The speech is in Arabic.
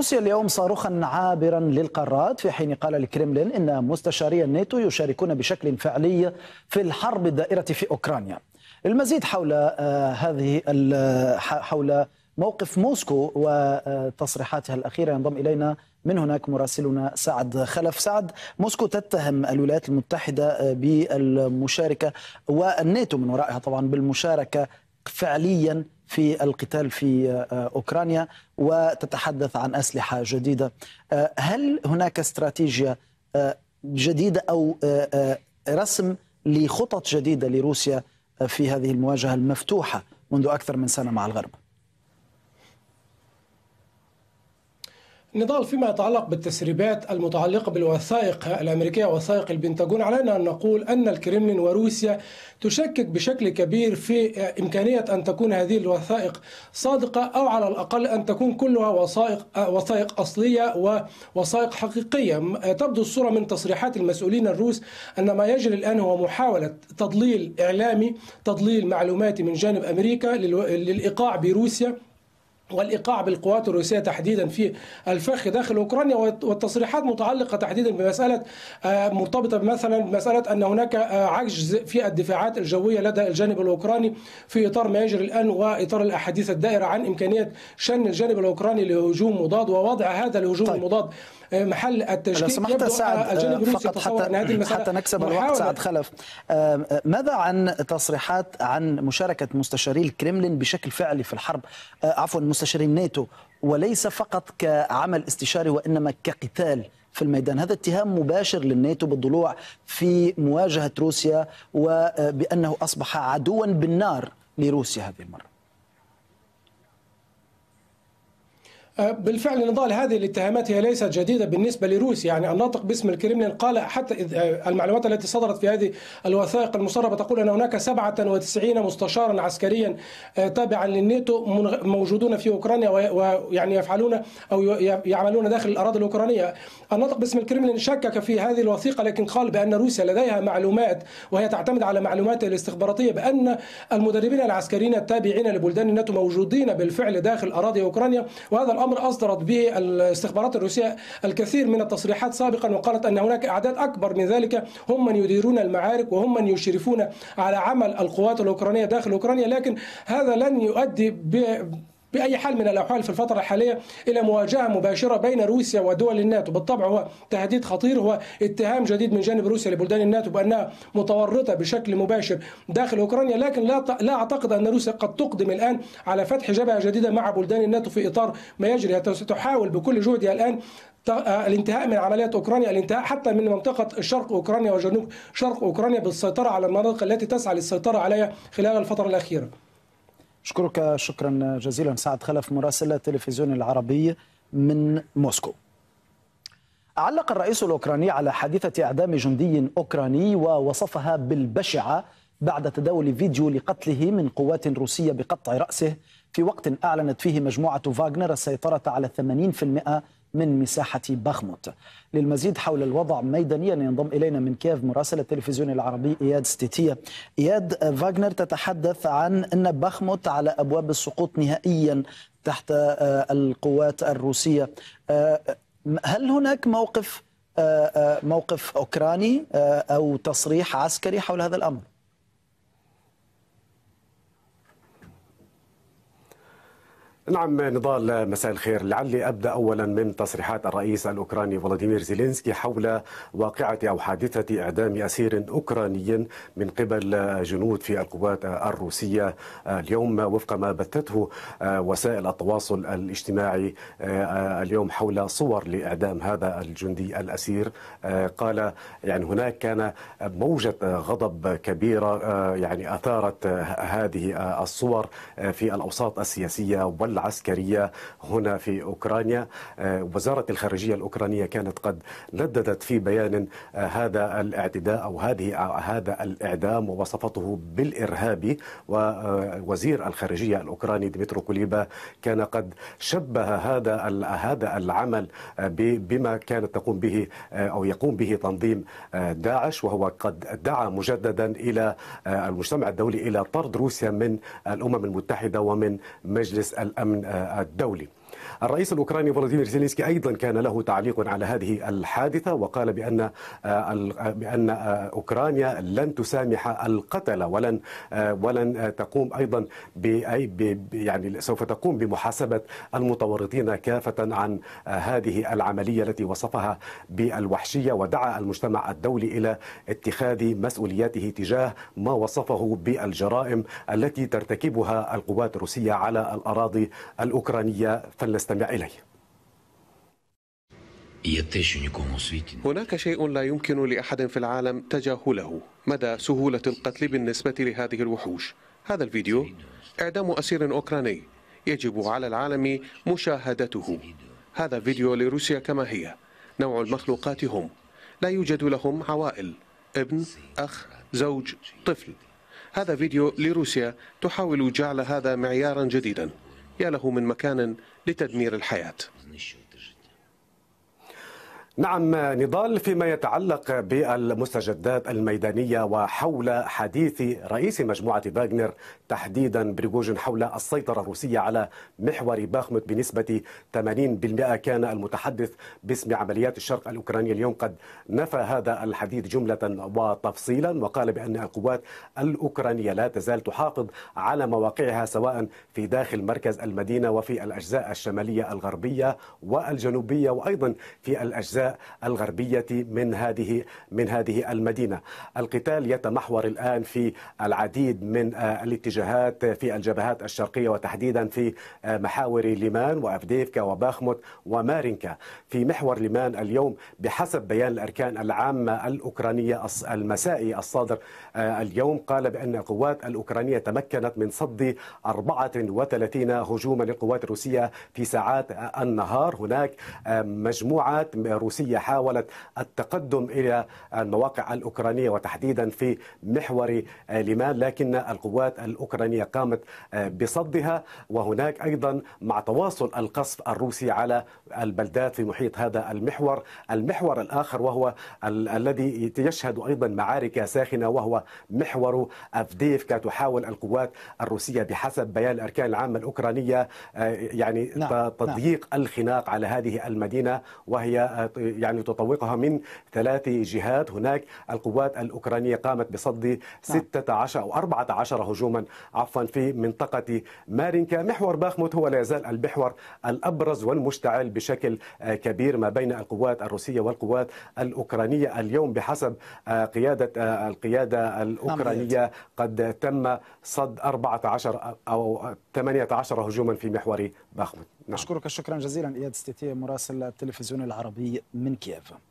روسيا اليوم صاروخا عابرا للقارات في حين قال الكرملين ان مستشاري الناتو يشاركون بشكل فعلي في الحرب الدائره في اوكرانيا. المزيد حول آه، هذه حول موقف موسكو وتصريحاتها الاخيره ينضم الينا من هناك مراسلنا سعد خلف سعد موسكو تتهم الولايات المتحده آه، بالمشاركه والناتو من ورائها طبعا بالمشاركه فعليا في القتال في آه، أوكرانيا وتتحدث عن أسلحة جديدة آه، هل هناك استراتيجية آه، جديدة أو رسم لخطط جديدة لروسيا في هذه المواجهة المفتوحة منذ أكثر من سنة مع الغرب نضال فيما يتعلق بالتسريبات المتعلقة بالوثائق الأمريكية وثائق البنتاجون علينا أن نقول أن الكرملين وروسيا تشكك بشكل كبير في إمكانية أن تكون هذه الوثائق صادقة أو على الأقل أن تكون كلها وثائق وثائق أصلية ووثائق حقيقية تبدو الصورة من تصريحات المسؤولين الروس أن ما يجري الآن هو محاولة تضليل إعلامي تضليل معلوماتي من جانب أمريكا للإيقاع بروسيا والايقاع بالقوات الروسيه تحديدا في الفخ داخل اوكرانيا والتصريحات متعلقه تحديدا بمساله آه، مرتبطه مثلا بمساله ان هناك آه، عجز في الدفاعات الجويه لدى الجانب الاوكراني في اطار ما يجري الان واطار الاحاديث الدائره عن امكانيه شن الجانب الاوكراني لهجوم مضاد ووضع هذا الهجوم طيب. المضاد آه، محل التشكيك لو سمحت سعد فقط حتى, حتى نكسب الوقت سعد خلف ماذا عن تصريحات عن مشاركه مستشاري الكرملين بشكل فعلي في الحرب عفوا مستشارين ناتو وليس فقط كعمل استشاري وإنما كقتال في الميدان هذا اتهام مباشر للناتو بالضلوع في مواجهة روسيا وبأنه أصبح عدوا بالنار لروسيا هذه المرة آه، بالفعل نضال هذه الاتهامات هي ليست جديدة بالنسبة لروسيا يعني الناطق باسم الكرملين قال حتى آه، المعلومات التي صدرت في هذه الوثائق المسربة تقول أن هناك 97 مستشارا عسكريا آه، تابعا للنيتو موجودون في أوكرانيا ويعني يفعلون أو يعملون داخل الأراضي الأوكرانية الناطق باسم الكرملين شكك في هذه الوثيقة لكن قال بأن روسيا لديها معلومات وهي تعتمد على معلوماتها الاستخباراتية بأن المدربين العسكريين التابعين لبلدان الناتو موجودين بالفعل داخل أراضي أوكرانيا وهذا الأمر الأمر أصدرت به الاستخبارات الروسية الكثير من التصريحات سابقا وقالت أن هناك أعداد أكبر من ذلك هم من يديرون المعارك وهم من يشرفون على عمل القوات الأوكرانية داخل أوكرانيا لكن هذا لن يؤدي باي حال من الاحوال في الفتره الحاليه الى مواجهه مباشره بين روسيا ودول الناتو، بالطبع هو تهديد خطير هو اتهام جديد من جانب روسيا لبلدان الناتو بانها متورطه بشكل مباشر داخل اوكرانيا، لكن لا لا اعتقد ان روسيا قد تقدم الان على فتح جبهه جديده مع بلدان الناتو في اطار ما يجري، ستحاول بكل جهدها الان آه، الانتهاء من عمليات اوكرانيا الانتهاء حتى من منطقه شرق اوكرانيا وجنوب شرق اوكرانيا بالسيطره على المناطق التي تسعى للسيطره عليها خلال الفتره الاخيره أشكرك شكرا جزيلا سعد خلف مراسل التلفزيون العربي من موسكو علق الرئيس الأوكراني على حادثة إعدام جندي أوكراني ووصفها بالبشعة بعد تداول فيديو لقتله من قوات روسية بقطع رأسه في وقت أعلنت فيه مجموعة فاغنر السيطرة على 80% من مساحة بخموت للمزيد حول الوضع ميدانيا ينضم إلينا من كييف مراسل التلفزيون العربي إياد ستيتية إياد آه، فاغنر تتحدث عن أن بخموت على أبواب السقوط نهائيا تحت آه، القوات الروسية آه، هل هناك موقف موقف أوكراني أو تصريح عسكري حول هذا الأمر؟ نعم نضال مساء الخير لعلي ابدا اولا من تصريحات الرئيس الاوكراني فلاديمير زيلينسكي حول واقعه او حادثه اعدام اسير اوكراني من قبل جنود في القوات الروسيه اليوم وفق ما بثته وسائل التواصل الاجتماعي اليوم حول صور لاعدام هذا الجندي الاسير قال يعني هناك كان موجه غضب كبيره يعني اثارت هذه الصور في الاوساط السياسيه وال العسكرية هنا في أوكرانيا آه، وزارة الخارجية الأوكرانية كانت قد نددت في بيان آه، هذا الاعتداء أو هذه هذا الإعدام ووصفته بالإرهابي ووزير آه، الخارجية الأوكراني ديمترو كوليبا كان قد شبه هذا هذا العمل بما كانت تقوم به أو يقوم به تنظيم داعش وهو قد دعا مجددا إلى المجتمع الدولي إلى طرد روسيا من الأمم المتحدة ومن مجلس الأمن الامن آه، الدولي الرئيس الأوكراني فلاديمير زيلينسكي أيضا كان له تعليق على هذه الحادثة وقال بأن آه، بأن آه، أوكرانيا لن تسامح القتلة ولن آه، ولن تقوم أيضا بأي يعني سوف تقوم بمحاسبة المتورطين كافة عن هذه العملية التي وصفها بالوحشية ودعا المجتمع الدولي إلى اتخاذ مسؤولياته تجاه ما وصفه بالجرائم التي ترتكبها القوات الروسية على الأراضي الأوكرانية فلن لنستمع إليه هناك شيء لا يمكن لأحد في العالم تجاهله مدى سهولة القتل بالنسبة لهذه الوحوش هذا الفيديو إعدام أسير أوكراني يجب على العالم مشاهدته هذا فيديو لروسيا كما هي نوع المخلوقات هم لا يوجد لهم عوائل ابن أخ زوج طفل هذا فيديو لروسيا تحاول جعل هذا معيارا جديدا يا له من مكان لتدمير الحياه نعم نضال فيما يتعلق بالمستجدات الميدانية وحول حديث رئيس مجموعة فاغنر تحديدا بريغوجين حول السيطرة الروسية على محور باخمت بنسبة 80% كان المتحدث باسم عمليات الشرق الأوكراني اليوم قد نفى هذا الحديث جملة وتفصيلا وقال بأن القوات الأوكرانية لا تزال تحافظ على مواقعها سواء في داخل مركز المدينة وفي الأجزاء الشمالية الغربية والجنوبية وأيضا في الأجزاء الغربية من هذه من هذه المدينة القتال يتمحور الآن في العديد من آه، الاتجاهات آه، في الجبهات الشرقية وتحديدا في آه، محاور ليمان وأفديفكا وباخموت ومارينكا في محور ليمان اليوم بحسب بيان الأركان العامة الأوكرانية المسائي الصادر اليوم قال بأن القوات الأوكرانية تمكنت من صد 34 هجوما للقوات الروسية في ساعات النهار هناك مجموعات روسية الروسية حاولت التقدم إلى المواقع الأوكرانية وتحديدا في محور ليمان لكن القوات الأوكرانية قامت بصدها وهناك أيضا مع تواصل القصف الروسي على البلدات في محيط هذا المحور المحور الآخر وهو ال- الذي يشهد أيضا معارك ساخنة وهو محور أفديفكا تحاول القوات الروسية بحسب بيان الأركان العامة الأوكرانية آه، يعني نعم. نعم. تضييق نعم. الخناق على هذه المدينة وهي آه، يعني تطوقها من ثلاث جهات هناك القوات الأوكرانية قامت بصد 16 نعم. أو 14 هجوما عفوا في منطقة مارينكا محور باخموت هو لا يزال المحور الأبرز والمشتعل بشكل كبير ما بين القوات الروسية والقوات الأوكرانية اليوم بحسب آه، قيادة آه، القيادة الأوكرانية قد تم صد 14 أو 18 هجوما في محور باخموت نشكرك نعم. شكرا جزيلا اياد ستيتي مراسل التلفزيون العربي من كييف